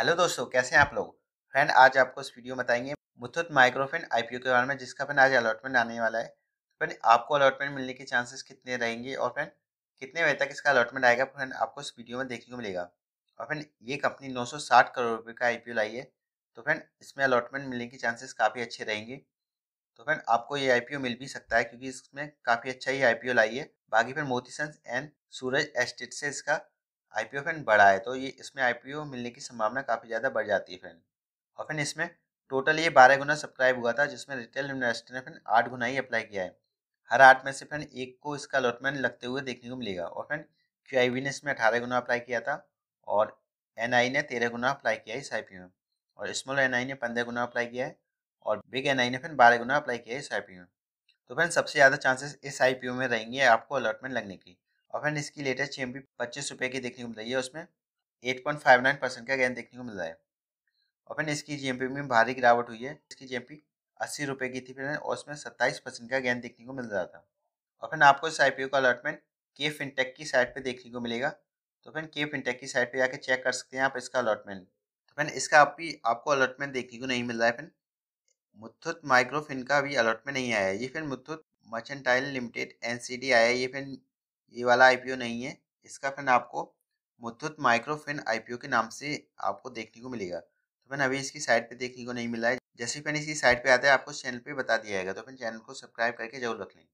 hello दोस्तों कैसे हैं आप लोग फ्रेंड आज आपको इस वीडियो में बताएंगे मुथुत माइक्रोफिन आईपीओ के बारे में जिसका फ्रेंड आज अलॉटमेंट आने वाला है तो फ्रेंड आपको अलॉटमेंट मिलने के चांसेस कितने रहेंगे और फ्रेंड कितने बजे तक इसका अलॉटमेंट आएगा फ्रेंड आपको इस वीडियो में देखने को मिलेगा और फ्रेंड ये कंपनी साठ करोड़ रुपये का आई लाई है तो फ्रेंड इसमें अलॉटमेंट मिलने के चांसेस काफ़ी अच्छे रहेंगे तो फ्रेंड आपको ये आई मिल भी सकता है क्योंकि इसमें काफ़ी अच्छा ही आई लाई है बाकी फिर मोतीसंस एंड सूरज एस्टेट से इसका आई पी फैन बढ़ा है तो ये इसमें आई मिलने की संभावना काफ़ी ज़्यादा बढ़ जाती है फ्रेंड और फ्रेंड इसमें टोटल ये बारह गुना सब्सक्राइब हुआ था जिसमें रिटेल इन्वेस्टर ने फ्रेंड आठ गुना ही अप्लाई किया है हर आठ में से फ्रेंड एक को इसका अलॉटमेंट लगते हुए देखने को मिलेगा और फ्रेंड क्यू ने इसमें अठारह गुना अप्लाई किया था और एन ने तेरह गुना अप्लाई किया इस आई में और स्मॉल एन ने पंद्रह गुना अप्लाई किया है और बिग एन ने फ्रेंड बारह गुना अप्लाई किया है इस आई में तो फ्रेंड सबसे ज़्यादा चांसेस इस आई में रहेंगे आपको अलॉटमेंट लगने की और फ्रेंड इसकी लेटेस्ट एम भी पच्चीस रुपये की देखने को मिल रही है उसमें eight point five nine percent का गेन देखने को मिल रहा है और फ्रेंड इसकी जी एम पी में भारी गिरावट हुई है इसकी जी एम पी अस्सी रुपये की थी फ्रेंड और उसमें सत्ताईस परसेंट का गेन देखने को मिल रहा था और फ्रेंड आपको इस आई पी ओ का अलॉटमेंट के फिनटेक की साइट पर देखने को मिलेगा तो फ्रेंड के फिनटेक की साइट पर जाकर चेक कर सकते हैं आप इसका अलॉटमेंट तो फ्रेंड इसका आप भी आपको अलॉटमेंट देखने को नहीं मिल रहा है फ्रेंड मुथुत माइक्रोफिन का भी अलॉटमेंट नहीं आया है ये फिर मुथुत मर्चेंटाइल लिमिटेड एन आया है ये फिर ये वाला आई नहीं है इसका फ्रेंड आपको मुथुत माइक्रोफिन आई के नाम से आपको देखने को मिलेगा तो फिर अभी इसकी साइट पे देखने को नहीं मिला है जैसे फिर इसकी साइट पे आता है आपको चैनल पे बता दिया जाएगा तो फिर चैनल को सब्सक्राइब करके जरूर रख लें